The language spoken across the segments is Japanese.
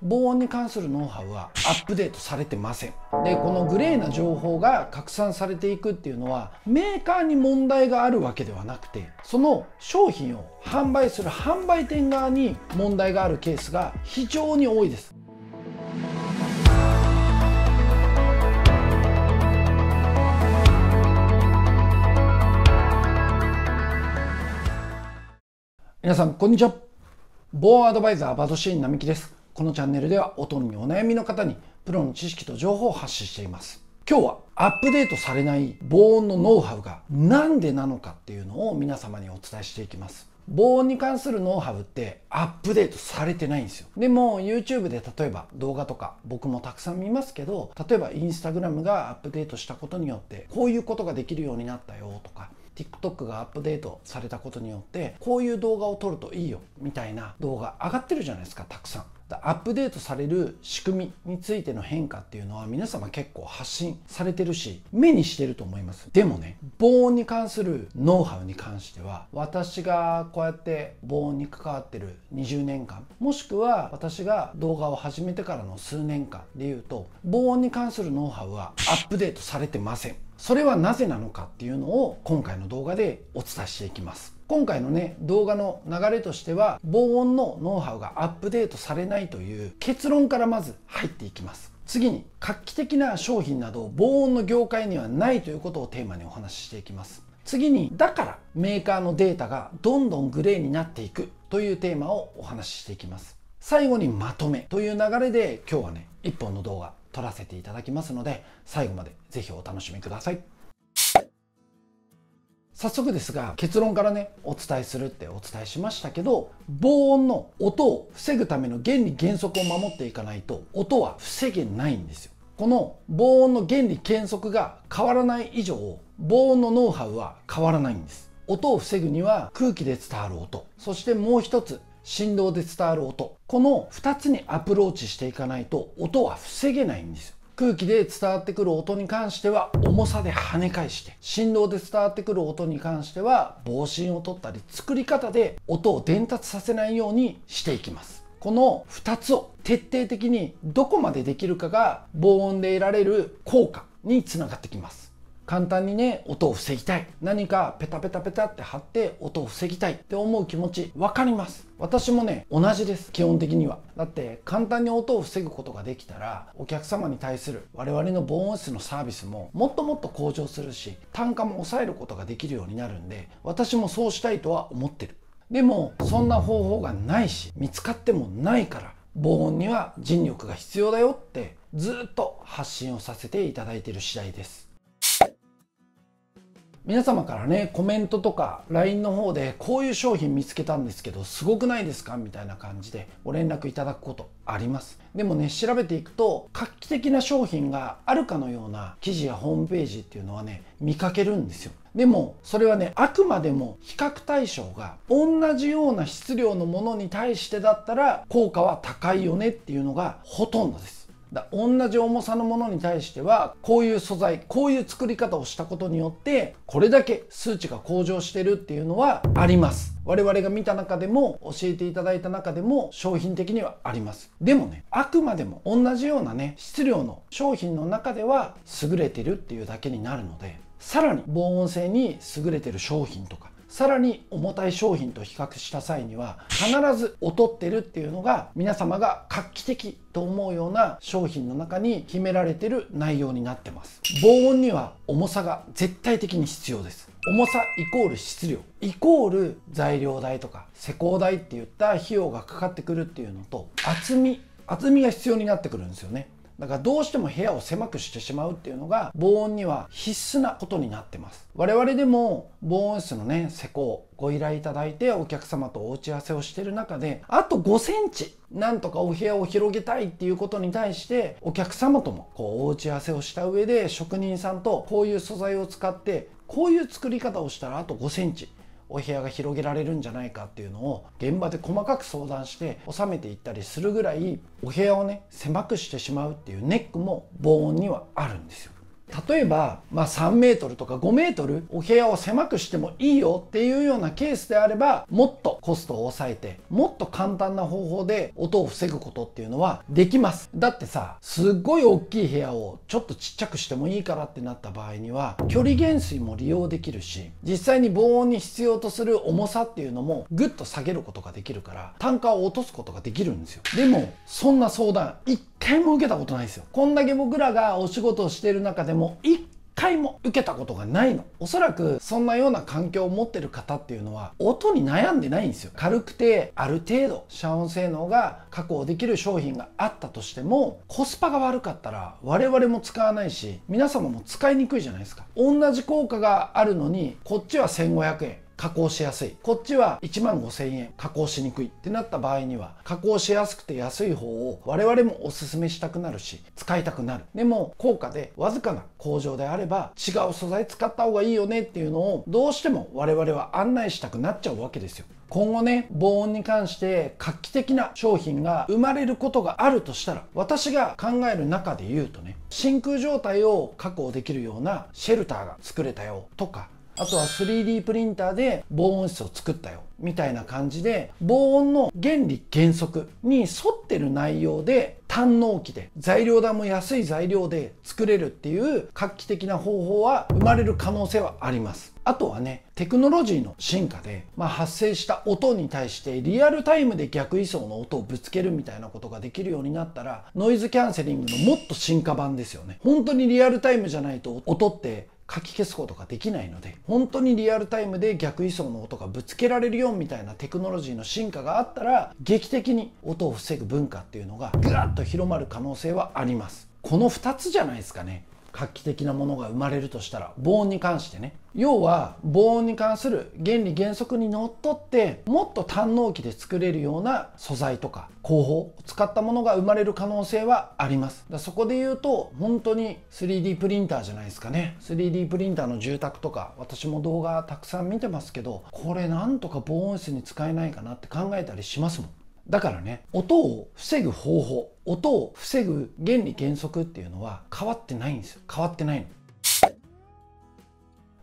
防音に関するノウハウはアップデートされてませんでこのグレーな情報が拡散されていくっていうのはメーカーに問題があるわけではなくてその商品を販売する販売店側に問題があるケースが非常に多いですみなさんこんにちは防音アドバイザーバドシーン並木ですこのチャンネルでは音にお悩みの方にプロの知識と情報を発信しています今日はアップデートされない防音のノウハウが何でなのかっていうのを皆様にお伝えしていきます防音に関するノウハウってアップデートされてないんですよ。でも YouTube で例えば動画とか僕もたくさん見ますけど、例えば Instagram がアップデートしたことによってこういうことができるようになったよとか、TikTok がアップデートされたことによってこういう動画を撮るといいよみたいな動画上がってるじゃないですかたくさん。アップデートされる仕組みについての変化っていうのは皆様結構発信されてるし目にしてると思いますでもね防音に関するノウハウに関しては私がこうやって防音に関わってる20年間もしくは私が動画を始めてからの数年間でいうと防音に関するノウハウはアップデートされてませんそれはなぜなのかっていうのを今回の動画でお伝えしていきます今回のね動画の流れとしては防音のノウハウがアップデートされないという結論からまず入っていきます次に画期的な商品など防音の業界にはないということをテーマにお話ししていきます次にだからメーカーのデータがどんどんグレーになっていくというテーマをお話ししていきます最後にまとめという流れで今日はね1本の動画撮らせていただきますので最後まで是非お楽しみください早速ですが結論からねお伝えするってお伝えしましたけど防音の音を防ぐための原理原則を守っていかないと音は防げないんですよこの防音の原理原則が変わらない以上防音のノウハウは変わらないんです音を防ぐには空気で伝わる音そしてもう一つ振動で伝わる音この2つにアプローチしていかないと音は防げないんですよ空気で伝わってくる音に関しては重さで跳ね返して振動で伝わってくる音に関しては防振を取ったり作り方で音を伝達させないようにしていきますこの2つを徹底的にどこまでできるかが防音で得られる効果につながってきます簡単にね音を防ぎたい何かペタペタペタって貼って音を防ぎたいって思う気持ち分かります私もね同じです基本的にはだって簡単に音を防ぐことができたらお客様に対する我々の防音室のサービスももっともっと向上するし単価も抑えることができるようになるんで私もそうしたいとは思ってるでもそんな方法がないし見つかってもないから防音には尽力が必要だよってずっと発信をさせていただいている次第です皆様からねコメントとか LINE の方でこういう商品見つけたんですけどすごくないですかみたいな感じでご連絡いただくことありますでもね調べていくと画期的な商品があるかのような記事やホームページっていうのはね見かけるんですよでもそれはねあくまでも比較対象が同じような質量のものに対してだったら効果は高いよねっていうのがほとんどですだ同じ重さのものに対してはこういう素材こういう作り方をしたことによってこれだけ数値が向上してるっていうのはあります我々が見た中でも教えていただいた中でも商品的にはありますでもねあくまでも同じようなね質量の商品の中では優れてるっていうだけになるのでさらに防音性に優れてる商品とかさらに重たい商品と比較した際には必ず劣ってるっていうのが皆様が画期的と思うような商品の中に秘められてる内容になってます防音には重さが絶対的に必要です重さイコール質量イコール材料代とか施工代っていった費用がかかってくるっていうのと厚み厚みが必要になってくるんですよねだからどうしても部屋を狭くしてしまうっていうのが防音には必須なことになってます我々でも防音室のね施工ご依頼いただいてお客様とお打ち合わせをしてる中であと5センチなんとかお部屋を広げたいっていうことに対してお客様ともこうお打ち合わせをした上で職人さんとこういう素材を使ってこういう作り方をしたらあと5センチお部屋が広げられるんじゃないかっていうのを現場で細かく相談して収めていったりするぐらいお部屋をね狭くしてしまうっていうネックも防音にはあるんですよ。例えば、まあ、3メートルとか5メートルお部屋を狭くしてもいいよっていうようなケースであればもっとコストを抑えてもっと簡単な方法で音を防ぐことっていうのはできますだってさすっごい大きい部屋をちょっとちっちゃくしてもいいからってなった場合には距離減衰も利用できるし実際に防音に必要とする重さっていうのもぐっと下げることができるから単価を落とすことができるんですよでもそんな相談回も受けたことないですよこんだけ僕らがお仕事をしてる中でも1回も受けたことがないのおそらくそんなような環境を持ってる方っていうのは音に悩んでないんですよ軽くてある程度遮音性能が確保できる商品があったとしてもコスパが悪かったら我々も使わないし皆様も使いにくいじゃないですか同じ効果があるのにこっちは1500円加工しやすいこっちは1万5000円加工しにくいってなった場合には加工しやすくて安い方を我々もおすすめしたくなるし使いたくなるでも高価でわずかな工場であれば違う素材使った方がいいよねっていうのをどうしても我々は案内したくなっちゃうわけですよ今後ね防音に関して画期的な商品が生まれることがあるとしたら私が考える中で言うとね真空状態を確保できるようなシェルターが作れたよとかあとは 3D プリンターで防音室を作ったよみたいな感じで防音の原理原則に沿ってる内容で堪能期で材料代も安い材料で作れるっていう画期的な方法は生まれる可能性はありますあとはねテクノロジーの進化で、まあ、発生した音に対してリアルタイムで逆位相の音をぶつけるみたいなことができるようになったらノイズキャンセリングのもっと進化版ですよね本当にリアルタイムじゃないと音って書き消すことができないので本当にリアルタイムで逆位相の音がぶつけられるよみたいなテクノロジーの進化があったら劇的に音を防ぐ文化っていうのがぐわっと広まる可能性はありますこの2つじゃないですかね画期的なものが生まれるとしたら防音に関してね要は防音に関する原理原則にのっとってもっと堪能器で作れるような素材とか工法を使ったものが生まれる可能性はありますだそこで言うと本当に 3D プリンターじゃないですかね 3D プリンターの住宅とか私も動画たくさん見てますけどこれなんとか防音室に使えないかなって考えたりしますもんだからね音を防ぐ方法音を防ぐ原理原則っていうのは変わってないんですよ変わってないの。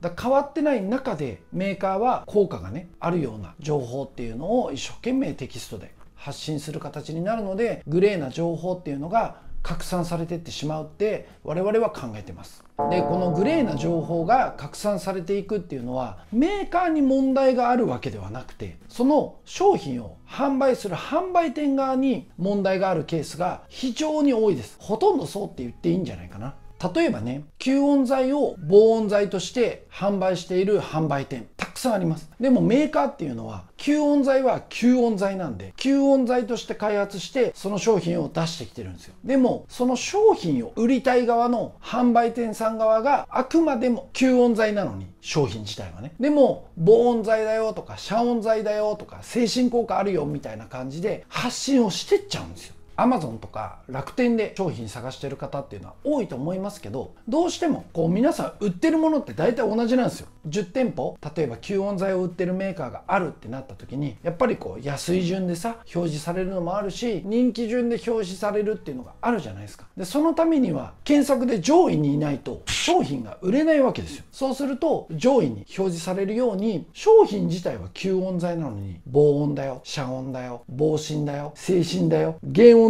だ変わってない中でメーカーは効果がねあるような情報っていうのを一生懸命テキストで発信する形になるのでグレーな情報っていうのが拡散されていってしまうって我々は考えてますでこのグレーな情報が拡散されていくっていうのはメーカーに問題があるわけではなくてその商品を販売する販売店側に問題があるケースが非常に多いですほとんどそうって言っていいんじゃないかな例えばね吸音材を防音材として販売している販売店さんありますでもメーカーっていうのは吸音材は吸音材なんで吸音材として開発してその商品を出してきてるんですよでもその商品を売りたい側の販売店さん側があくまでも吸音材なのに商品自体はねでも防音材だよとか遮音材だよとか精神効果あるよみたいな感じで発信をしてっちゃうんですよ Amazon とか楽天で商品探してる方っていうのは多いと思いますけどどうしてもこう皆さん売ってるものって大体同じなんですよ10店舗例えば吸音材を売ってるメーカーがあるってなった時にやっぱりこう安い順でさ表示されるのもあるし人気順で表示されるっていうのがあるじゃないですかでそのためには検索で上位にいないと商品が売れないわけですよそうすると上位に表示されるように商品自体は吸音材なのに防音だよ遮音だよ防振だよ静振だよ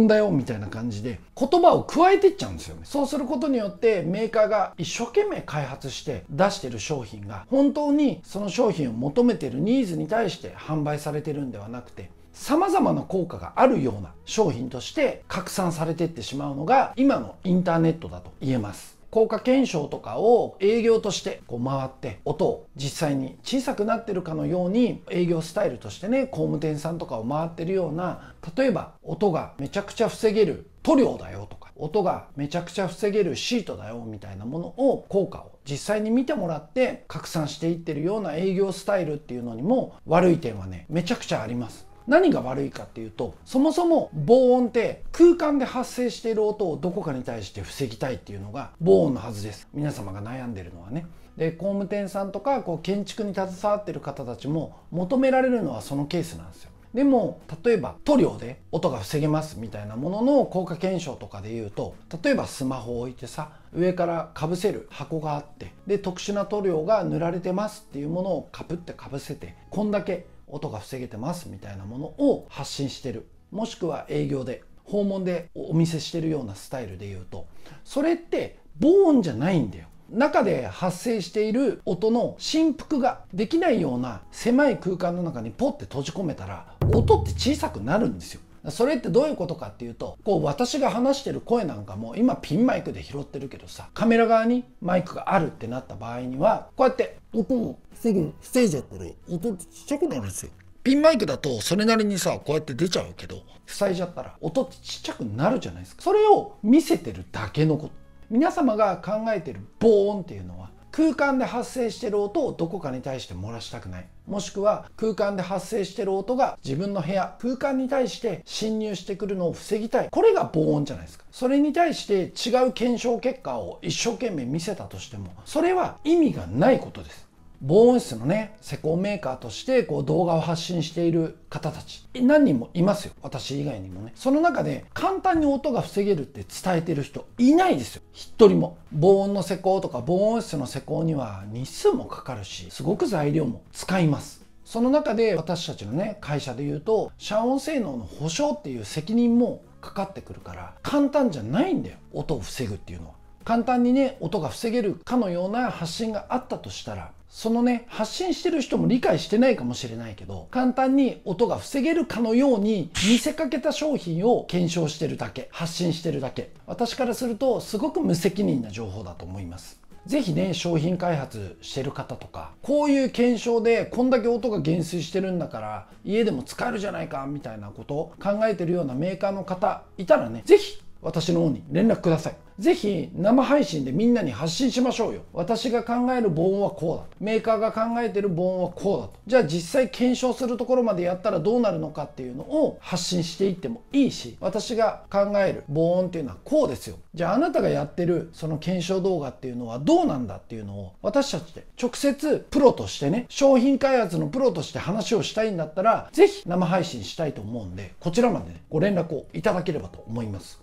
音分だよみたいな感じで言葉を加えていっちゃうんですよねそうすることによってメーカーが一生懸命開発して出してる商品が本当にその商品を求めてるニーズに対して販売されてるんではなくて様々な効果があるような商品として拡散されていってしまうのが今のインターネットだと言えます効果検証とかを営業としてこう回って音を実際に小さくなってるかのように営業スタイルとしてね工務店さんとかを回ってるような例えば音がめちゃくちゃ防げる塗料だよとか音がめちゃくちゃ防げるシートだよみたいなものを効果を実際に見てもらって拡散していってるような営業スタイルっていうのにも悪い点はねめちゃくちゃあります。何が悪いかっていうとそもそも防音って空間で発生している音をどこかに対して防ぎたいっていうのが防音のはずです皆様が悩んでるのはねで工務店さんとかこう建築に携わってる方たちも求められるのはそのケースなんですよでも例えば塗料で音が防げますみたいなものの効果検証とかで言うと例えばスマホを置いてさ上からかぶせる箱があってで特殊な塗料が塗られてますっていうものをかぶってかぶせてこんだけ音が防げてますみたいなものを発信してるもしくは営業で訪問でお見せしてるようなスタイルで言うとそれって防音じゃないんだよ中で発生している音の振幅ができないような狭い空間の中にポッて閉じ込めたら音って小さくなるんですよそれってどういうことかっていうとこう私が話してる声なんかも今ピンマイクで拾ってるけどさカメラ側にマイクがあるってなった場合にはこうやって音を防ぐ防いじゃったら音ちっちゃくなるんですよ。ピンマイクだとそれなりにさこうやって出ちゃうけど塞いじゃったら音ってちっちゃくなるじゃないですかそれを見せてるだけのこと皆様が考えてる防音っていうのは空間で発生している音をどこかに対して漏らしたくないもしくは空間で発生している音が自分の部屋空間に対して侵入してくるのを防ぎたいこれが防音じゃないですかそれに対して違う検証結果を一生懸命見せたとしてもそれは意味がないことです防音室のね施工メーカーとしてこう動画を発信している方たち何人もいますよ私以外にもねその中で簡単に音が防げるって伝えてる人いないですよ一人も防音の施工とか防音室の施工には日数もかかるしすごく材料も使いますその中で私たちのね会社で言うと遮音性能の保証っていう責任もかかってくるから簡単じゃないんだよ音を防ぐっていうのは簡単にね音が防げるかのような発信があったとしたらそのね発信してる人も理解してないかもしれないけど簡単に音が防げるかのように見せかけた商品を検証してるだけ発信してるだけ私からするとすごく無責任な情報だと思いますぜひね、商品開発してる方とか、こういう検証でこんだけ音が減衰してるんだから、家でも使えるじゃないか、みたいなことを考えてるようなメーカーの方いたらね、ぜひ私の方に連絡ください。ぜひ生配信でみんなに発信しましょうよ。私が考える防音はこうだ。メーカーが考えてる防音はこうだと。じゃあ実際検証するところまでやったらどうなるのかっていうのを発信していってもいいし、私が考える防音っていうのはこうですよ。じゃああなたがやってるその検証動画っていうのはどうなんだっていうのを私たちで直接プロとしてね、商品開発のプロとして話をしたいんだったら、ぜひ生配信したいと思うんで、こちらまで、ね、ご連絡をいただければと思います。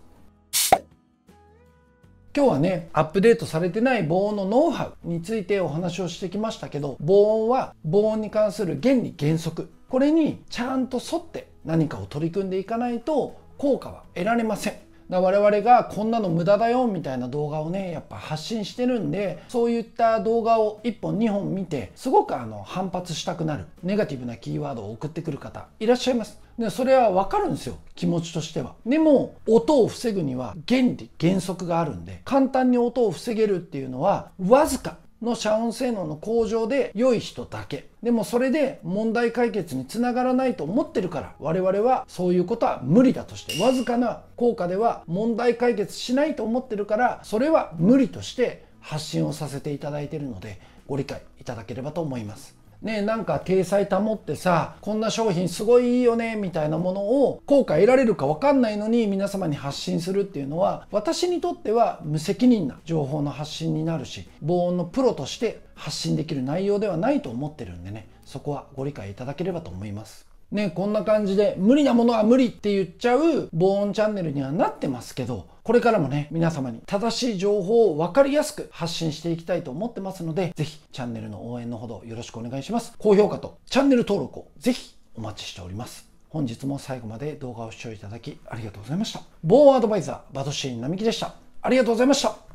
今日はねアップデートされてない防音のノウハウについてお話をしてきましたけど防音は防音に関する原理原則これにちゃんと沿って何かを取り組んでいかないと効果は得られませんな我々がこんなの無駄だよみたいな動画をねやっぱ発信してるんでそういった動画を1本2本見てすごくあの反発したくなるネガティブなキーワードを送ってくる方いらっしゃいますでそれは分かるんですよ気持ちとしてはでも音を防ぐには原理原則があるんで簡単に音を防げるっていうのはわずかの遮音性能の向上で良い人だけ。でもそれで問題解決につながらないと思ってるから我々はそういうことは無理だとしてわずかな効果では問題解決しないと思ってるからそれは無理として発信をさせていただいているのでご理解いただければと思います。ね、なんか体裁保ってさこんな商品すごいいいよねみたいなものを効果得られるか分かんないのに皆様に発信するっていうのは私にとっては無責任な情報の発信になるし防音のプロとして発信できる内容ではないと思ってるんでねそこはご理解いただければと思います。ね、こんな感じで無理なものは無理って言っちゃう防音チャンネルにはなってますけど、これからもね、皆様に正しい情報を分かりやすく発信していきたいと思ってますので、ぜひチャンネルの応援のほどよろしくお願いします。高評価とチャンネル登録をぜひお待ちしております。本日も最後まで動画を視聴いただきありがとうございました。防音アドバイザー、バドシーン並木でした。ありがとうございました。